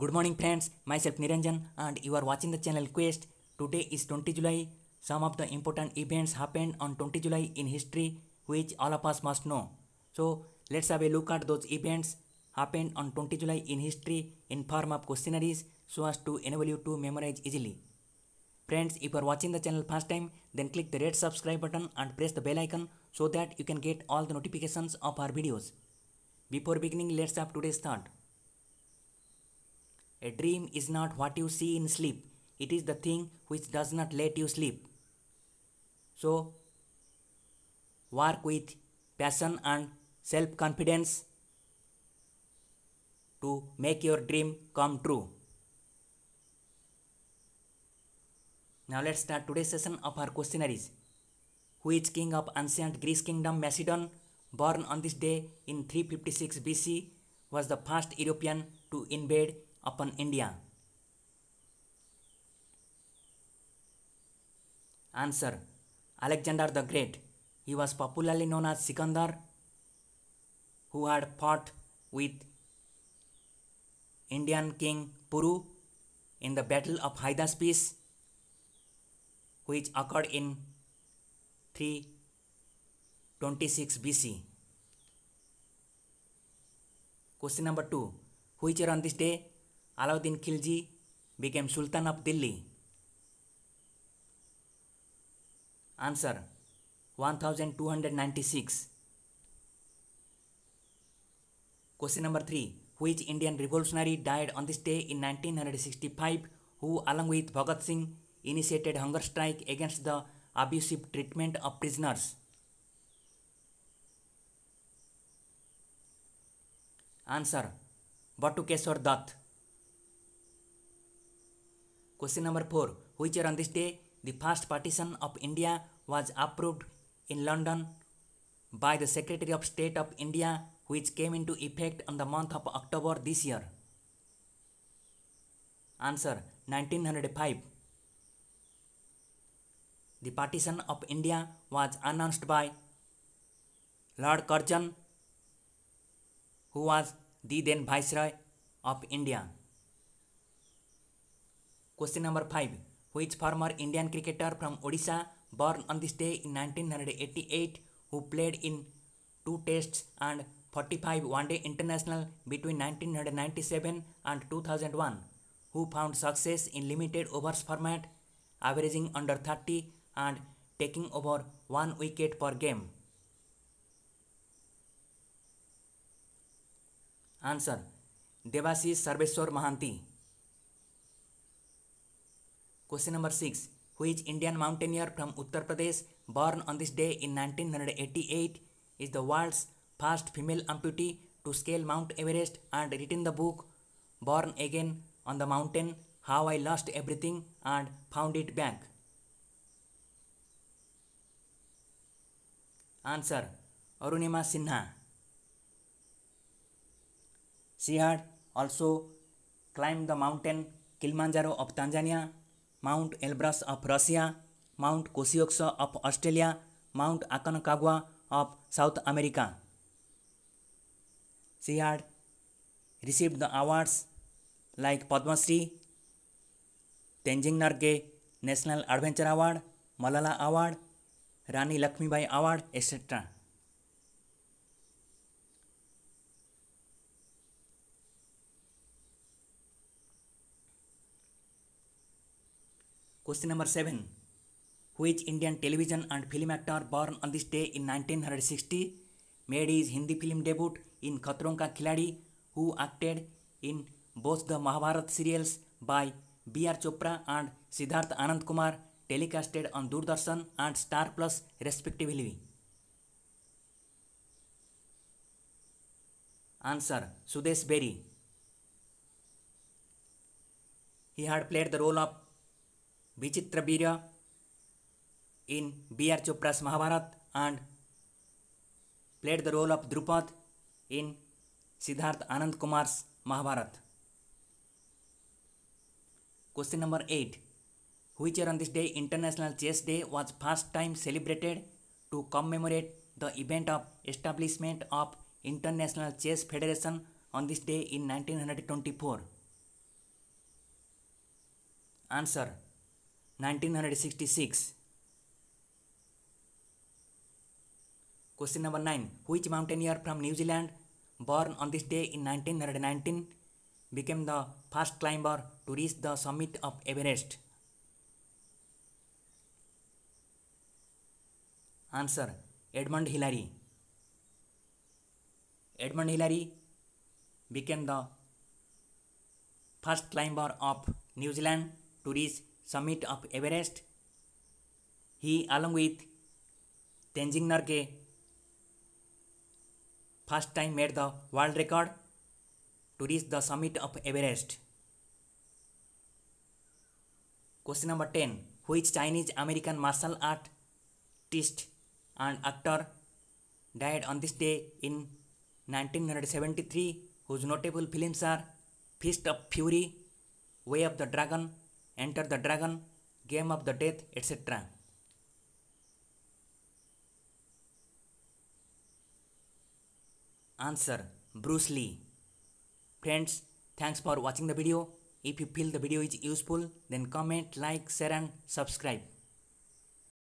Good morning friends, myself Niranjan and you are watching the channel Quest. Today is 20 July. Some of the important events happened on 20 July in history which all of us must know. So let's have a look at those events happened on 20 July in history in form of questionnaires so as to enable you to memorize easily. Friends, if you are watching the channel first time, then click the red subscribe button and press the bell icon so that you can get all the notifications of our videos. Before beginning, let's have today's thought. A dream is not what you see in sleep, it is the thing which does not let you sleep. So, work with passion and self confidence to make your dream come true. Now let's start today's session of our questionnaires. Which king of ancient Greece kingdom Macedon, born on this day in 356 BC, was the first European to invade upon India answer Alexander the great he was popularly known as Sikandar who had fought with Indian king Puru in the battle of Hydaspes which occurred in three twenty six B C question number two which year on this day Alauddin Khilji became sultan of Delhi answer one thousand two hundred six question number three which Indian revolutionary died on this day in five who Alang with Bhagat Singh initiated hunger strike against the abusive treatment of prisoners answer Batukeshwar Dutt Question number 4. Which year on this day the first partition of India was approved in London by the Secretary of State of India which came into effect on the month of October this year? Answer 1905. The partition of India was announced by Lord Curzon who was the then Viceroy of India. Question number five which former Indian cricketer from Odisha born on this day in nineteen hundred eighty eight who played in two test and forty five one day international between nineteen hundred ninety seven and two thousand one who found success in limited overs format averaging under thirty and taking over one wicket per game answer Debashish Sarveshwar Mohanty question number six which is Indian mountaineer from Uttar Pradesh born on this day in nineteen hundred eighty eight is the world's first female amputee to scale Mount Everest and wrote in the book born again on the mountain how I lost everything and found it back answer Arunima Sinha she had also climb the mountain Kilimanjaro of Tanzania Mount Elbrus of Russia Mount Kosciuszko of Australia Mount Aconcagua of South America she had receive the awards like Padma Shri Tenzing Norgay national adventure award Malala award Rani Lakshmibai award etcetera question number seven which Indian television and film actor born on this day in nineteen hundred sixty made his Hindi film debut in Khatron ka Khiladi who acted in both the Mahabharat serials by B R Chopra and Siddharth Anand Kumar telecasted on Doordarshan and Star Plus respectively answer Sudesh Berry he had played the role of विचित्र Veer in B R Chopra's Mahabharat and played the role of Drupad in Siddharth Anand Kumar Mahabharat question number eight which year on this day International Chess Day was first time celebrated to commemorate the event of establishment of International Chess Federation on this day in 1924 answer 1966 Question number 9 Which mountaineer from New Zealand born on this day in 1919 became the first climber to reach the summit of Everest answer Edmund Hillary Edmund Hillary became the first climber of New Zealand to reach summit of Everest. He, along with Tenzing Norgay, first time made the world record to reach the summit of Everest. Question number 10. Which Chinese American martial artist and actor died on this day in 1973 whose notable films are Fist of Fury, Way of the Dragon, enter the dragon game of the death etcetera answer Bruce Lee friends thanks for watching the video if you feel the video is useful then comment like share and subscribe